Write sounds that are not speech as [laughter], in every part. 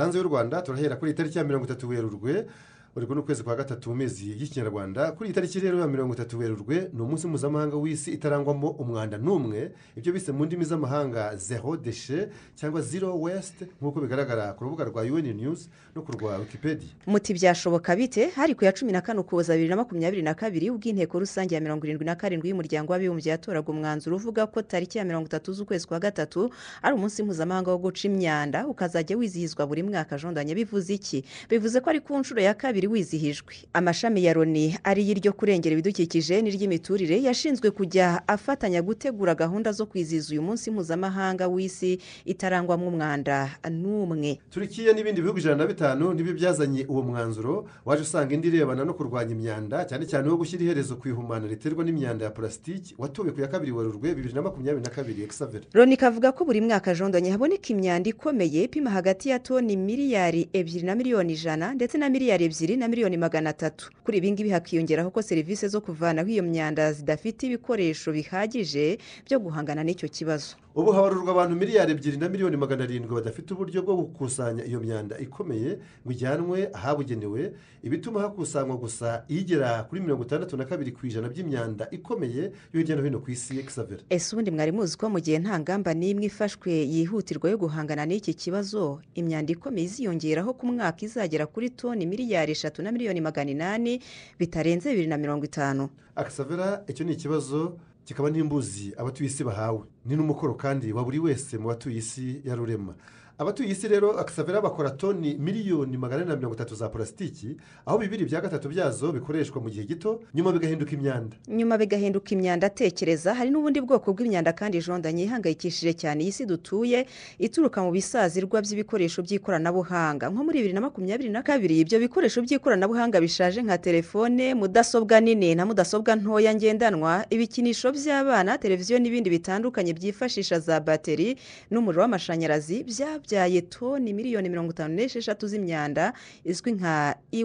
hanze y'u rwanda turahera kuri tariki ya mirongo itatu werurwe uri kubona ukwezi kwa gatatu mu mezi y'ikinyarwanda kuri iyi tariki rero ya mirongo itatu werurwe ni umunsi mpuzamahanga w'isi itarangwamo umwanda n'umwe ibyo bise mu ndimi z'amahanga zero deshe cyangwa zero wesite nk'uko bigaragara ku rubuga rwa yuweni niyuzi no ku rwa wikipedi muti byashoboka bite hari ku ya cumi na kane ukuboza bibiri na makumyabiri na kabiri ubwo inteko rusange ya mirongo irindwi na karindwi y'umuryango w'abibumbye yatoraga umwanzuro uvuga ko tariki ya mirongo itatu z'ukwezi kwa gatatu ari umunsi mpuzamahanga wo guca imyanda ukazajya wizihizwa buri mwaka jondanye bivuze iki bivuze ko ari ku nshuro ya kabiri abiri wizihijwe amashami ya Roni ariyo iryo kurengera ibidukikije n'iry'imiturire yashinzwe kujya afatanya gutegura gahunda zo kwizihiza uyu munsi mpuzamahanga w'isi itarangwamo umwanda n'umwe turikiya n'ibindi bihugu ijana na bitanu nibi byazanye uwo mwanzuro waje usanga indi irebana no kurwanya imyanda cyane cyane wo gushyira iherezo ku ihumana riterwa n'imyanda ya pulasitiki watuwe ku ya kabiri werurwe bibiri na makumyabiri na kabiri ekisaveri loni kavuga ko buri mwaka jondonye haboneka imyanda ikomeye ipima hagati ya toni miliyari ebyiri na miliyoni ijana ndetse na miliyari ebyiri ebyiri na miliyoni magana atatu kuri ibi ngibi hakiyongeraho ko serivisi zo kuvanaho iyo myanda zidafite ibikoresho bihagije byo guhangana n'icyo kibazo ubu habarurwa abantu miliyari ebyiri na miliyoni magana arindwi badafite uburyo bwo gukusanya iyo myanda ikomeye ngo ijyanwe ahabugenewe ibituma hakusanywa gusa igera kuri mirongo itandatu na kabiri ku ijana by'imyanda ikomeye yo hirya no hino ku isi ekisaveri ese ubundi mwari muzi ko mu gihe nta ngamba n'imwe ifashwe yihutirwa yo guhangana n'iki kibazo imyanda ikomeye iziyongeraho ku mwaka izagera kuri toni miliyari eshatu na miliyoni magana inani bitarenze bibiri na mirongo itanu akasabera icyo ni ikibazo kikaba n'imbuzi abatuye isi bahawe ni n'umukoro kandi wa buri wese mu batuye isi yarurema abatuye isi rero akasabera bakora toni miliyoni magana na mirongo itatu za purasitiki aho bibiri bya gatatu byazo bikoreshwa mu gihe gito nyuma bigahinduka imyanda nyuma bigahinduka imyanda atekereza hari n'ubundi bwoko bw'imyanda kandi jondanye ihangayikishije cyane iyi si dutuye ituruka mu bisazirwa by'ibikoresho by'ikoranabuhanga nko muri bibiri na makumyabiri na kabiri ibyo bikoresho by'ikoranabuhanga bishaje nka telefone mudasobwa nini na mudasobwa ntoya ngendanwa ibikinisho by'abana televiziyo n'ibindi bitandukanye byifashisha za bateri n'umuriro w'amashanyarazi byabya yabyaye toni miliyoni mirongo itanu n'esheshatu z'imyanda izwi nka e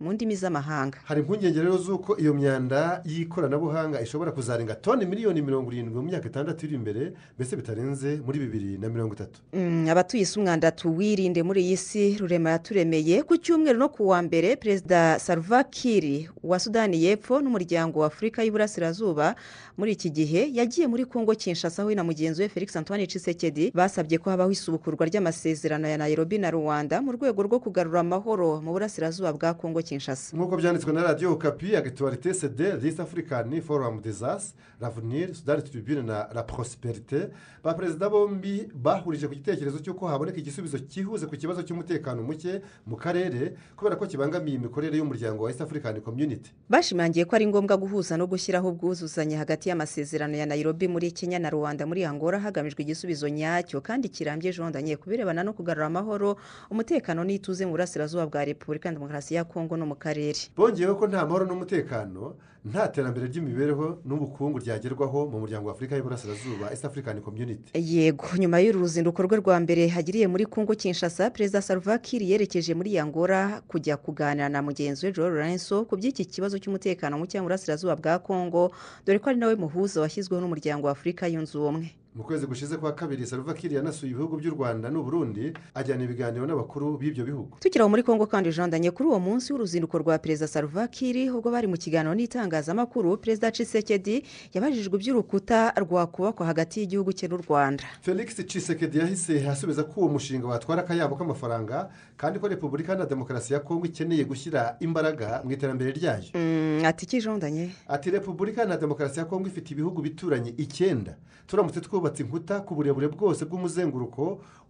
mu ndimi z'amahanga hari impungenge rero z'uko iyo myanda y'ikoranabuhanga ishobora kuzarenga toni miliyoni mirongo irindwi mu myaka itandatu iri imbere mbese bitarenze muri bibiri na mirongo itatu mm, abatuye isi umwanda tuwirinde muri iyi si rurema yaturemeye ku cyumweru no ku wa mbere perezida saruva kiri wa sudani y'epfo n'umuryango wa afurika y'iburasirazuba muri iki gihe yagiye muri kongo kinshasa we na mugenzi we felix antoine cisekedi basabye ko habaho isubukurwa ry'amasezerano ya Nairobi na rwanda mu rwego rwo kugarura amahoro mu burasirazuba bwa kongo kinshasa nk'uko byanditswe na radiyo kapi agatuwarite sede risi afurikani forumu dezasi ravenir sudani turibine na la porosiperite ba perezida bombi bahurije ku gitekerezo cy'uko haboneka igisubizo cyihuse ku kibazo cy'umutekano muke mu karere kubera ko kibangamiye imikorere y'umuryango wa east african community bashimangiye ko ari ngombwa guhuza no gushyiraho ubwuzuzanye hagati y'amasezerano ya Nairobi muri kenya na rwanda muri angola hagamijwe igisubizo nyacyo kandi kirambye ejo ku birebana no kugarura amahoro umutekano n'ituze mu burasirazuba bwa repubulika demokarasi ya kongo no mu karere bongeyeho ko nta mahoro n'umutekano nta terambere ry'imibereho n'ubukungu ryagerwaho mu muryango wa afurika y'iburasirazuba east african community yego nyuma y’uruzinduko rwe rwa mbere hagiriye muri kongo kinshasa perezida salvakiri yerekeje muri yangora kujya kuganira na mugenzi we joe lorenzo ku by'iki kibazo cy'umutekano muke mu burasirazuba bwa kongo dore ko ari nawe muhuza washyizweho n'umuryango wa afurika yunze ubumwe mu kwezi gushize kwa kabiri saruva kiriya yanasuye ibihugu by'u rwanda n'uburundi ajyana ibiganiro n'abakuru b'ibyo bihugu tukiri aho muri Congo kandi jandanye kuri uwo munsi w'uruzinduko rwa perezida saruva kiri ubwo bari mu kiganiro n'itangazamakuru perezida cisekedi yabajijwe iby'urukuta rwakubakwa hagati y'igihugu cye n'u rwanda felix cisekedi yahise asubiza ko uwo mushinga watwara akayabo k'amafaranga kandi ko repubulika na demokarasi ya Congo ikeneye gushyira imbaraga mu iterambere ryayo mm, ati kijandanye ati repubulika na demokarasi ya Congo ifite ibihugu bituranye icyenda turamutse twubatse hubatse inkuta ku burebure bwose bw'umuzenguruko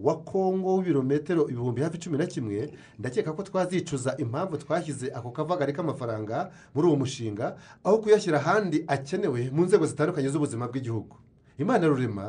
wa kongo w'ibirometero ibihumbi hafi cumi na kimwe ndakeka ko twazicuza impamvu twashyize ako kavagari k'amafaranga muri uwo mushinga aho kuyashyira ahandi akenewe mu nzego zitandukanye z'ubuzima bw'igihugu imana rurema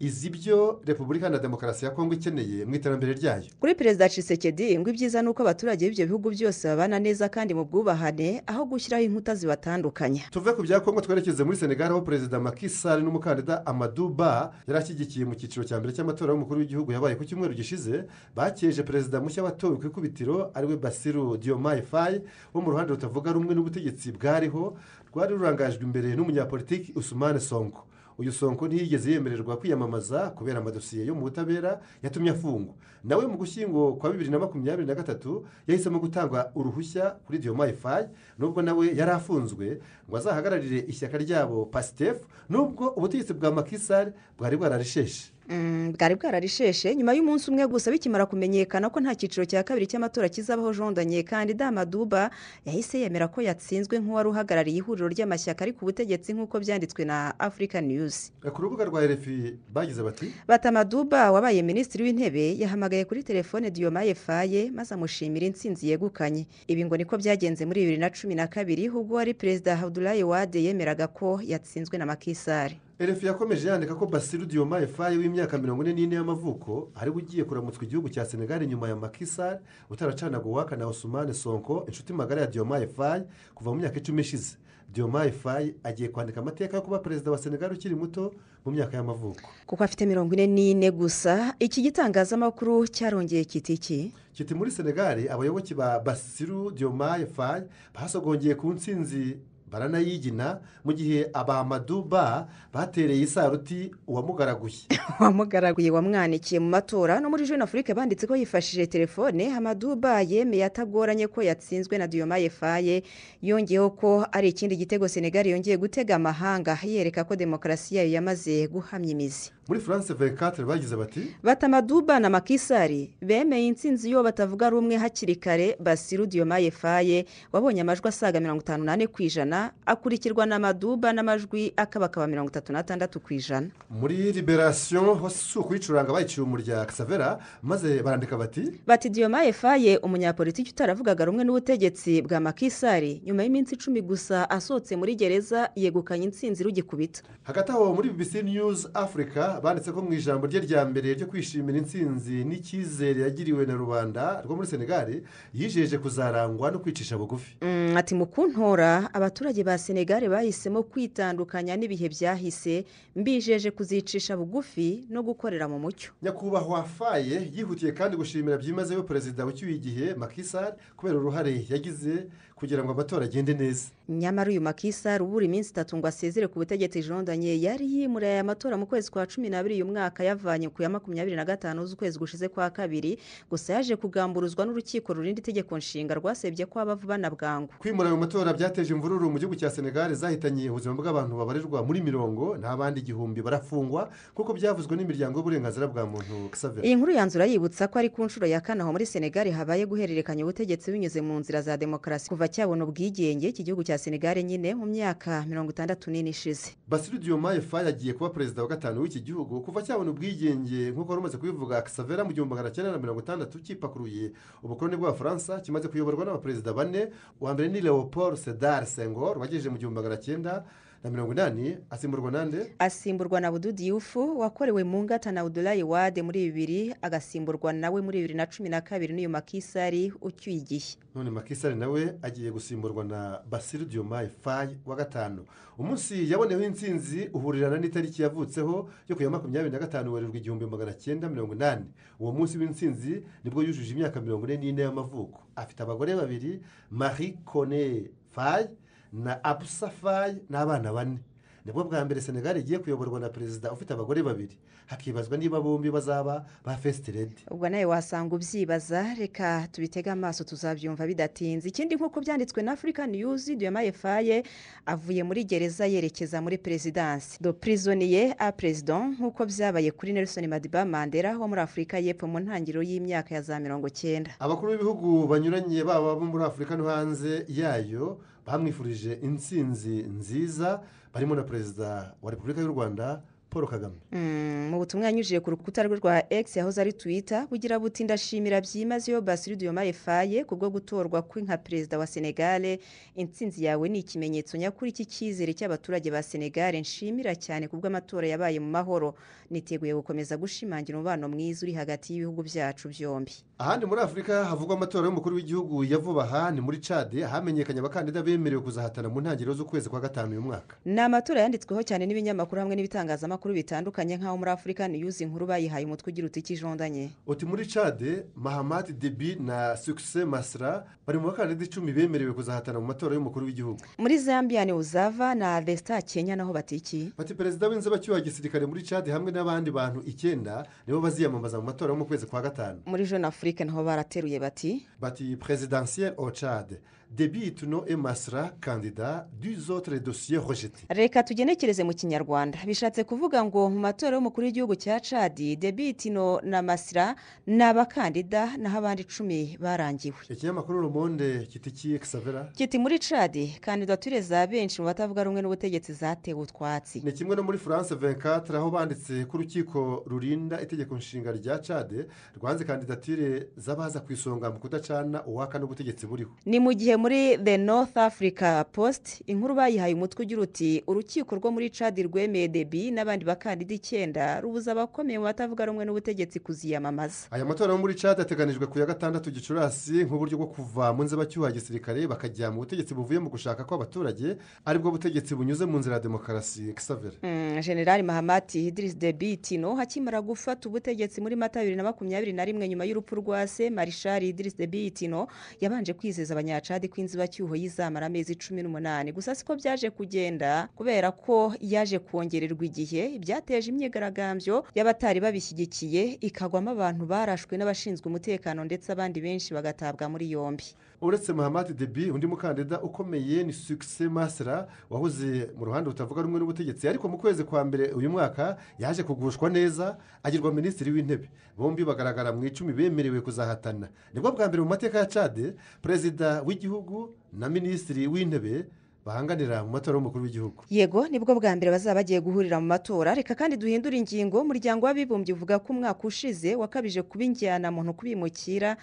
izi byo repubulika iharanira demokarasi ya kongo ikeneye mu iterambere ryayo kuri perezida cisekedi ngo ibyiza ni uko abaturage b'ibyo bihugu byose babana neza kandi mu bwubahane aho gushyiraho inkuta zibatandukanya tuve ku bya kongo twerekeze muri Senegal aho perezida makisari n'umukandida amaduba yari ashyigikiye mu cyiciro cya mbere cy'amatora y'umukuru w'igihugu yabaye ku cyumweru gishize bakeje perezida mushya watowe ku ikubitiro ariwe basiru diomaye faye wo mu ruhande rutavuga rumwe n'ubutegetsi bwariho rwari rurangajwe imbere n'umunyapolitiki usumane sonko uyu sonko ntiyigeze yemererwa kwiyamamaza kubera amadosiye yo mu butabera yatumye afungwa nawe mu gushyingo kwa bibiri na makumyabiri na gatatu yahisemo gutanga uruhushya kuri diyomayifayi nubwo nawe yari afunzwe ngo azahagararire ishyaka ryabo pasitefu nubwo ubutegetsi bwa makisari bwari bwararisheshe Mm, bwari bwararishyeshye nyuma y'umunsi umwe gusa bikimara kumenyekana ko nta cyiciro cya kabiri cy'amatora kizabaho jondanye kandi damaduba yahise yemera ko yatsinzwe nk'uwari uhagarariye ihuriro ry'amashyaka ari ku butegetsi nk'uko byanditswe na afurika niyuzi eh, ku rubuga rwa rfi bagize bati batamaduba wabaye minisitiri w'intebe yahamagaye kuri telefone diyomaye faye maze amushimira insinzi yegukanye ibi ngo niko byagenze muri bibiri na cumi na kabiri ubwo wari perezida hadurayi wade yemeraga ko yatsinzwe na makisari rfi yakomeje yandika ko basiru diyoma efayi w'imyaka mirongo ine n'ine y'amavuko ari ugiye kuramutswa igihugu cya senegali nyuma ya makisari utaracanaguwaka na osumani sonko inshuti magara ya diyoma efayi kuva mu myaka icumi ishize diyoma efayi agiye kwandika amateka yo kuba perezida wa senegali ukiri muto mu myaka y'amavuko kuko afite mirongo ine n'ine gusa iki gitangazamakuru cyarongeye kiti iki kiti muri senegali abayoboke ba basiru diyoma efayi basogongeye ku nsinzi baranayigina mu gihe abamaduba batereye isaruti uwamugaraguye [laughs] uwamugaraguye wamwanikiye mu matora no muri jeune afurike banditse ko yifashishije telefone amaduba yemeye atagoranye ko yatsinzwe na diyomaye faye yongeyeho ko ari ikindi gitego senegali yongeye gutega amahanga yereka ko demokarasi yayo yamaze guhamya imizi muri france vekatire bagize bati batamaduba na makisari bemeye insinzi iyo batavuga rumwe hakiri kare basiru diyomaye faye wabonye amajwi asaga mirongo itanu n'ane ku ijana ijana akurikirwa na maduba n'amajwi akaba akaba mirongo itatu n'atandatu ku ijana muri liberasiyo hose si ukuyicuranga bayiciye umurya savera maze barandika bati bati diyoma efaye umunyapolitiki utaravugaga rumwe n'ubutegetsi bwa makisari nyuma y'iminsi icumi gusa asohotse muri gereza yegukanye insinzi rugikubita hagati aho muri bibisi niyuzi afurika banditse ko mu ijambo rye rya mbere ryo kwishimira insinzi n'icyizere yagiriwe na rubanda rwo muri senegali yijeje kuzarangwa no kwicisha bugufi mm, ati mukuntora abaturage abaturage ba senegal bahisemo kwitandukanya n'ibihe byahise mbijeje kuzicisha bugufi no gukorera mu mucyo nyakubahwa faye yihutiye kandi gushimira byimazeyo perezida w'icyuye igihe makisari kubera uruhare yagize kugira ngo amatora agende neza nyamara uyu makisa ubura iminsi itatu ngo asezere ku butegetsi jondanye yari yimuriye aya matora mu kwezi kwa cumi n'abiri uyu mwaka yavanye ku ya makumyabiri na gatanu z'ukwezi gushize kwa kabiri gusa yaje kugamburuzwa n'urukiko rurinda itegeko nshinga rwasebye ko aba abavu banabwangwa kwimura ayo matora byateje imvururu mu gihugu cya senegal zahitanye ubuzima bw'abantu babarirwa muri mirongo n'abandi igihumbi barafungwa kuko byavuzwe n'imiryango y'uburenganzira bwa muntu savera iyi nkuru yanzura yibutsa ko ari ku nshuro ya kane aho muri senegal habaye guhererekanya ubutegetsi binyuze mu nzira za demokarasi kuva cyabona ubwigenge iki cya senegali nyine mu myaka mirongo itandatu n'ine ishize basiru diomaye faye agiye kuba perezida wa gatanu w'iki gihugu kuva cyabona ubwigenge nk'uko wari umaze kubivuga savera mu gihumbi magana cyenda na mirongo itandatu kipakuruye ubukoroni bw'abafaransa kimaze kuyoborwa n'abaperezida bane uwa mbere ni leopold sedar sengor wagejeje mu gihumbi magana cyenda na mirongo inani asimburwa nande asimburwa na bududi yufu wakorewe mu ngata na udurayi wade muri bibiri agasimburwa nawe muri bibiri na cumi na kabiri n'iyo makisari ucyuye igihe none makisari nawe agiye gusimburwa na basiru diomaye fayi wa gatanu umunsi yaboneyeho insinzi uhurirana n'itariki yavutseho yo ku ya makumyabiri na gatanu werurwa igihumbi magana cyenda mirongo inani uwo munsi w'insinzi nibwo yujuje imyaka mirongo ine n'ine y'amavuko afite abagore babiri marie cone fayi na abusafayi n'abana bane nibwo bwa mbere senegali igiye kuyoborwa na perezida ufite abagore babiri hakibazwa niba bombi bazaba ba fesitiredi ubwo nawe wasanga ubyibaza reka tubitege amaso tuzabyumva bidatinze ikindi nk'uko byanditswe na afurikani yuzi duyamaye faye avuye muri gereza yerekeza muri perezidansi do pirizoniye a perezida nk'uko byabaye kuri nelson madiba mandela wo muri afurika y'epfo mu ntangiriro y'imyaka ya za mirongo cyenda abakuru b'ibihugu banyuranye baba bo muri afurika no hanze yayo bamwifurije intsinzi nziza barimo na perezida wa repubulika y'u rwanda paul kagame mm, mu butumwa yanyujije ku rukuta rwe rwa egisi yahoze ari twita bugira buti ndashimira byimazeyo basiridu yomaye faye ku gutorwa kwe nka perezida wa senegale intsinzi yawe ni ikimenyetso nyakuri cy'icyizere cy'abaturage ba senegare nshimira cyane ku yabaye mu mahoro niteguye gukomeza gushimangira umubano mwiza uri hagati y'ibihugu byacu byombi ahandi muri afurika havugwa amatora y'umukuru w'igihugu ya vuba aha ni muri cade hamenyekanye abakandida bemerewe kuzahatana mu ntangiriro z'ukwezi kwa gatanu uyu mwaka ni amatora yanditsweho cyane n'ibinyamakuru hamwe n'ibitangazamakuru bitandukanye nk'aho muri afurika niyuzi inkuru bayihaye umutwe ugira uti kijondanye uti muri cade mahamadi debi na sukise masira bari mu bakandida icumi bemerewe kuzahatana mu matora y'umukuru w'igihugu muri zambia ni uzava na Vesta kenya naho batikiye bati perezida w'inzibacyuho wa gisirikare muri cade hamwe n'abandi bantu icyenda nibo baziyamamaza mu matora yo mu kwezi kwa gatanu muri jenoside african ho barateruye bati bati presidentiel au Tchad no reka tugenekereze mu kinyarwanda bishatse kuvuga ngo mu matora y'umukuru w'igihugu cya cadi debitino na masira ni abakandida naho abandi icumi barangiwe ikinyamakuru rumonde kitikiye kisavera kiti muri cadi kandidatire za benshi mu batavuga rumwe n'ubutegetsi zatewe utwatsi ni kimwe no muri France venkatire aho banditse ko urukiko rurinda itegeko nshinga rya cadi rwanze kandidatire z'abaza ku isonga mu kudacana uwaka n'ubutegetsi buriho ni mu gihe muri the north africa post inkuru bayihaye umutwe ugira uti urukiko rwo muri cadi rwemeye debi n'abandi bakandida icyenda rubuza abakomeye mu batavuga rumwe n'ubutegetsi kuziyamamaza aya matora yo muri cadi ateganijwe ku ya gatandatu gicurasi nk'uburyo bwo kuva mu nzibacyuho ya gisirikare bakajya mu butegetsi buvuye mu gushaka kw'abaturage aribwo butegetsi bunyuze mu nzira ya demokarasi xavere mm, generali mahamati hidirisi debi tino hakimara gufata ubutegetsi muri mata bibiri na makumyabiri na rimwe nyuma y'urupfu rwa se marishari hidirisi debi tino yabanje kwizeza abanyacadi kandi ko inzibacyuho yizamara amezi cumi n'umunani gusa siko byaje kugenda kubera ko yaje kongererwa igihe byateje imyigaragambyo y'abatari babishyigikiye ikagwamo abantu barashwe n'abashinzwe umutekano ndetse abandi benshi bagatabwa muri yombi uretse Muhammad debi undi mukandida ukomeye ni sukise masira wahoze mu ruhande rutavuga rumwe n'ubutegetsi ariko mu kwezi kwa mbere uyu mwaka yaje kugushwa neza agirwa minisitiri w'intebe bombi bagaragara mu icumi bemerewe kuzahatana nibwo bwa mbere mu mateka ya cade perezida w'igihugu na minisitiri w'intebe bahanganira mu matora y'umukuru w'igihugu yego nibwo bwa mbere bazaba bagiye guhurira mu matora reka kandi duhindure ingingo umuryango w'abibumbye uvuga ko umwaka ushize wakabije kuba injyana muntu kubimukira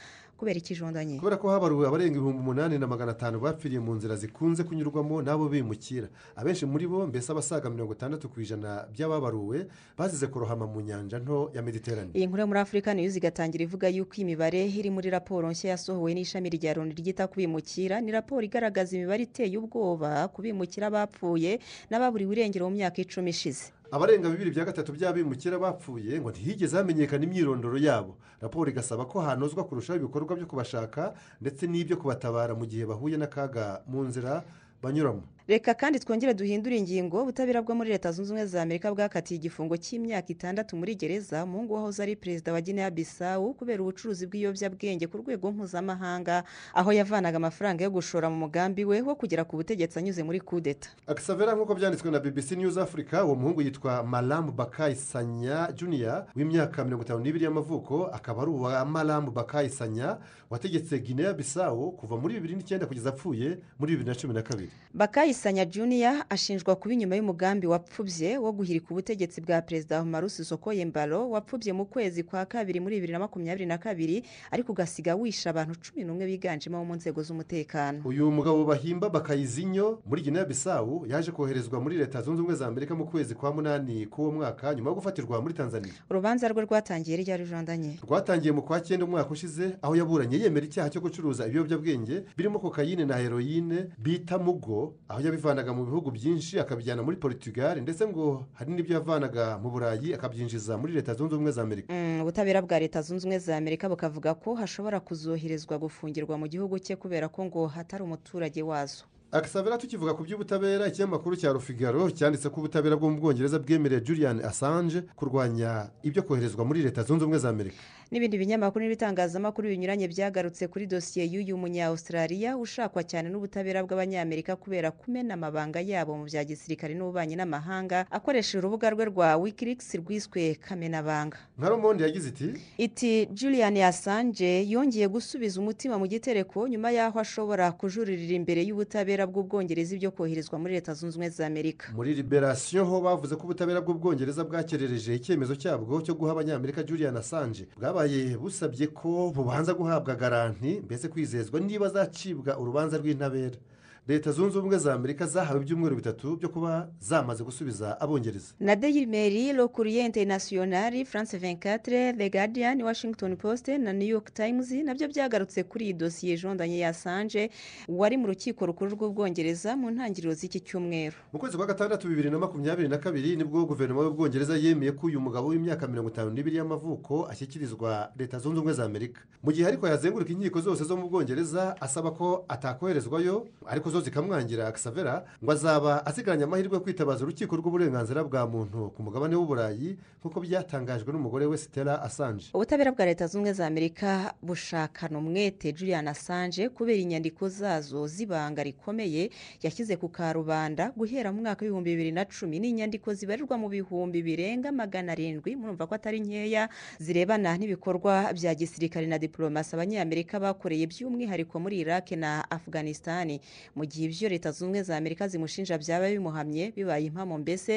kubera ikijondanye kubera ko habaruwe abarenga ibihumbi umunani na magana atanu bapfiriye mu nzira zikunze kunyurwamo n'abo bimukira abenshi muri bo mbese abasaga mirongo itandatu ku ijana by'ababaruwe bazize kurohama mu nyanja nto ya mediterane iyi nkuru muri afurika niyo zigatangira ivuga yuko imibare iri muri raporo nshya yasohowe n'ishami rya loni ryita ku bimukira ni raporo igaragaza imibare iteye ubwoba ku bimukira bapfuye n'ababuriwe irengero mu myaka icumi ishize abarenga bibiri bya gatatu by'abimukira bapfuye ngo ntihigeze hamenyekana imyirondoro yabo raporo igasaba ko hanozwa kurushaho ibikorwa byo kubashaka ndetse n'ibyo kubatabara mu gihe bahuye n'akaga mu nzira banyuramo reka kandi twongere duhindure ingingo ubutabera bwo muri leta zunze ubumwe za amerika bwakatiye igifungo cy'imyaka itandatu muri gereza umuhungu wahoze ari perezida wa guinea bissau kubera ubucuruzi bw'ibiyobyabwenge ku rwego mpuzamahanga aho yavanaga amafaranga yo gushora mu mugambi we wo kugera ku butegetsi anyuze muri kudeta agasavera nk'uko byanditswe na bbc news africa uwo muhungu yitwa maramu bakayi sanya juniya w'imyaka mirongo itanu n'ibiri y'amavuko akaba ari uwa maramu bakayi sanya wategetse guinea bissau kuva muri bibiri n'icyenda kugeza apfuye muri bibiri na cumi na kabiri bakayi Karisanya Junior ashinjwa kuba inyuma y'umugambi wapfubye wo guhirika ubutegetsi bwa Perezida Umaru Sisoko Embalo wapfubye mu kwezi kwa kabiri muri bibiri na makumyabiri na kabiri ariko ugasiga wishe abantu cumi n'umwe biganjemo mu nzego z'umutekano uyu mugabo bahimba bakayizinyo muri Gine Bisawu yaje koherezwa muri leta zunze ubumwe za Amerika mu kwezi kwa munani k'uwo mwaka nyuma yo gufatirwa muri Tanzania urubanza rwe rwatangiye ryari rujandanye rwatangiye mu kwa cyenda umwaka ushize aho yaburanye yemera icyaha cyo gucuruza ibiyobyabwenge birimo kokayine na heroyine bita mugo aho ibyo yabivanaga mu bihugu byinshi akabijyana muri portugal ndetse ngo hari n'ibyo yavanaga mu burayi akabyinjiza muri leta zunze ubumwe za amerika mm, ubutabera bwa leta zunze ubumwe za amerika bukavuga ko hashobora kuzoherezwa gufungirwa mu gihugu cye kubera ko ngo hatari umuturage wazo akisabera tukivuga ku by'ubutabera ikinyamakuru cya rufigaro cyanditse ko ubutabera bwo mu bwongereza bwemereye julian assange kurwanya ibyo koherezwa muri leta zunze ubumwe za amerika n'ibindi binyamakuru n'ibitangazamakuru binyuranye byagarutse kuri dosiye y'uyu munya-Australia ushakwa cyane n'ubutabera bw'abanyamerika kubera kumena amabanga yabo mu bya gisirikare n'ububanyi n'amahanga akoresheje urubuga rwe rwa wikileaks rwiswe kamenabanga nka yagize iti iti julian Assange yongeye gusubiza umutima mu gitereko nyuma y'aho ashobora kujuririra imbere y'ubutabera bw'ubwongereza ibyo koherezwa muri leta zunze ubumwe za amerika muri liberasiyo ho bavuze ko ubutabera bw'ubwongereza bwakerereje icyemezo cyabwo cyo guha abanyamerika julian Assange bwabaye abatwaye busabye ko bubanza guhabwa garanti mbese kwizezwa niba azacibwa urubanza rw'intabera leta zunze ubumwe za amerika zahawe ibyumweru bitatu byo kuba zamaze gusubiza abongereza na deyimeri lokuriye interinasiyonari france venkatire the guardian washington post na new york times nabyo byagarutse kuri iyi dosiye jondanye ya sanje wari mu rukiko rukuru rw'ubwongereza mu ntangiriro z'iki cyumweru mu kwezi kwa gatandatu bibiri na makumyabiri na kabiri nibwo guverinoma y'ubwongereza yemeye ko uyu mugabo w'imyaka mirongo itanu n'ibiri y'amavuko ashyikirizwa leta zunze ubumwe za amerika mu gihe ariko yazenguruka inkiko zose zo mu bwongereza asaba ko atakoherezwayo ariko zo zikamwangira akisavera ngo azaba asigaranye amahirwe yo kwitabaza urukiko rw'uburenganzira bwa muntu ku mugabane w'uburayi nk'uko byatangajwe n'umugore we sitera asanje ubutabera bwa leta zunze za amerika bushakana umwete julian asanje kubera inyandiko zazo z'ibanga rikomeye yashyize ku karubanda guhera mu mwaka w'ibihumbi bibiri na cumi n'inyandiko zibarirwa mu bihumbi birenga magana arindwi murumva ko atari nkeya zirebana n'ibikorwa bya gisirikare na diporomasi abanyamerika bakoreye by'umwihariko muri iraki na afuganisitani mu mu gihe ibyo leta zunze za amerika zimushinja byaba bimuhamye bibaye impamo mbese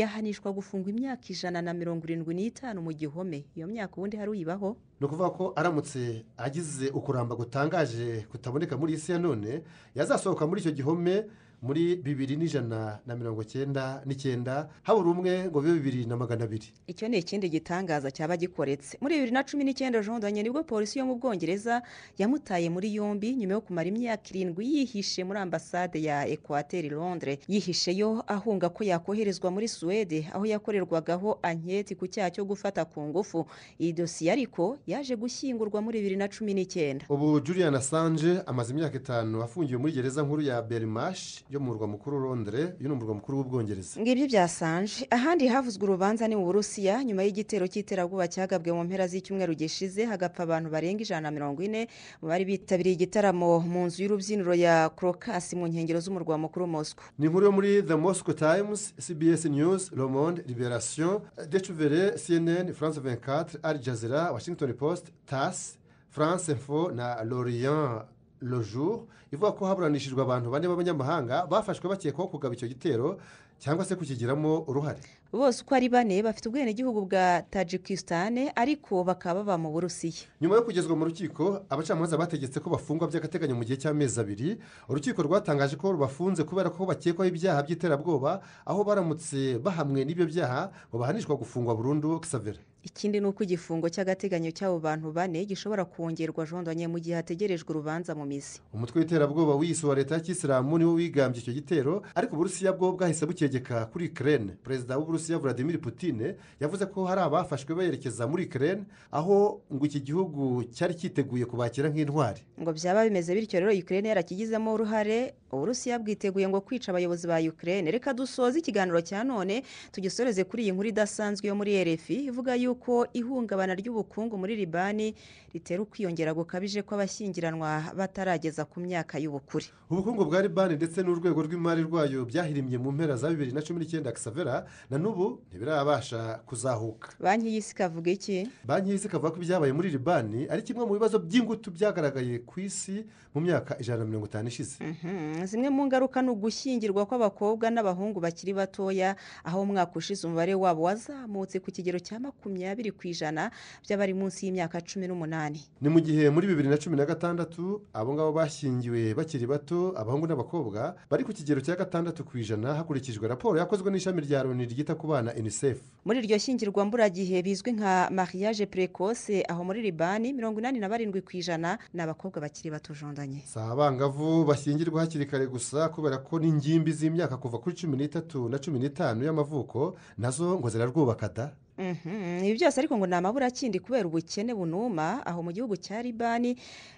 yahanishwa gufungwa imyaka ijana na mirongo irindwi n'itanu mu gihome iyo myaka ubundi hari uyibaho ni ukuvuga ko aramutse agize ukuramba gutangaje kutaboneka muri iyi ya none yazasohoka muri icyo gihome muri bibiri n'ijana na mirongo cyenda n'icyenda habura umwe ngo bibe bibiri na magana abiri icyo ni ikindi gitangaza cyaba gikoretse muri bibiri na cumi n'icyenda jondanye nibwo polisi yo mu bwongereza yamutaye muri yombi nyuma yo kumara imyaka irindwi yihishe muri ambasade ya ekwateri londres yihisheyo ahunga ko yakoherezwa muri suwede aho yakorerwagaho anketi ku cyaha cyo gufata ku ngufu iyi dosiye ariko yaje gushyingurwa muri bibiri na cumi n'icyenda ubu julian asanje amaze imyaka itanu afungiye muri gereza nkuru ya berimashi yo mu murwa mukuru Londres uyu ni umurwa mukuru w'ubwongereza ngibyo byasange ahandi havuzwe urubanza ni mu burusiya nyuma y'igitero cy'iterabwoba cyagabwe mu mpera z'icyumweru gishize hagapfa abantu barenga ijana na mirongo ine bari bitabiriye igitaramo mu nzu y'urubyiniro ya crocus mu nkengero z'umurwa mukuru mosco ni inkuru yo muri the mosco times cbs news le liberation decuvere cnn france 24 al jazeera washington post tas france info na lorient rojuru ivuga ko haburanishijwe abantu bane b'abanyamahanga bafashwe bakekwaho kugaba icyo gitero cyangwa se kukigiramo uruhare bose uko ari bane bafite ubwenegihugu bwa tajikisitani ariko bakaba baba mu burusiya nyuma yo kugezwa mu rukiko abacamanza bategetse ko bafungwa by'agateganyo mu gihe cy'amezi abiri urukiko rwatangaje ko rubafunze kubera ko bakekwaho ibyaha by'iterabwoba aho baramutse bahamwe n'ibyo byaha babahanishwa gufungwa burundu kisavera Ikindi ni uko igifungo cy'agateganyo cy'abo bantu bane gishobora kongerwa jondanye mu gihe hategerejwe urubanza mu mizi umutwe w'iterabwoba w'iyisi wa leta y'ikisilamu niwo wigambye icyo gitero ariko uburusiya bwo bwahise bukegeka kuri ikirere perezida w'uburusiya vladimir putine yavuze ko hari abafashwe berekeza muri ikirere aho ngo iki gihugu cyari cyiteguye kubakira nk'intwari ngo byaba bimeze bityo rero ikirere yarakigizemo uruhare uburusiya bwiteguye ngo kwica abayobozi ba ikirere reka dusoze ikiganiro cya none tugisoreze kuri iyi nkuru idasanzwe yo muri rfi ivuga yuko y'uko ihungabana ry'ubukungu muri libani ritera ukwiyongera gukabije kw'abashyingiranwa batarageza ku myaka y'ubukure ubukungu bwa libani ndetse n'urwego rw'imari rwayo byahirimbye mu mpera za bibiri na cumi n'icyenda gisavera na n'ubu ntibirabasha kuzahuka banki y'isi ikavuga iki banki y'isi ikavuga ko ibyabaye muri libani ari kimwe mu bibazo by'ingutu byagaragaye ku isi mu myaka ijana na mirongo itanu ishize mhm. zimwe mu ngaruka ni ugushyingirwa kw'abakobwa n'abahungu bakiri batoya aho umwaka ushize umubare wabo wazamutse ku kigero cya makumyabiri makumyabiri ku ijana by'abari munsi y'imyaka cumi n'umunani ni mu gihe muri bibiri na cumi na gatandatu abo ngabo bashyingiwe bakiri bato abahungu n'abakobwa bari ku kigero cya gatandatu ku ijana hakurikijwe raporo yakozwe n'ishami rya loni ryita ku bana unicef muri iryo shyingirwamburagihe bizwi nka mariage precoce aho muri libani mirongo inani na barindwi ku ijana ni abakobwa bakiri bato jondanye si abangavu bashyingirwa hakiri kare gusa kubera ko n'ingimbi z'imyaka kuva kuri cumi n'itatu na cumi n'itanu y'amavuko nazo ngo zirarwubaka da Mhm. ibi byose ariko ngo ni kindi kubera ubukene bunuma aho mu gihugu cya libani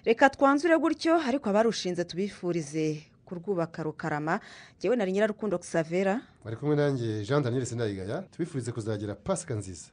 reka twanzure gutyo ariko abarushinze tubifurize kurwubaka rukarama ngewe na nyirarukundo savera bari kumwe nanjye jean daniel sinayigaya tubifurize kuzagira pasika nziza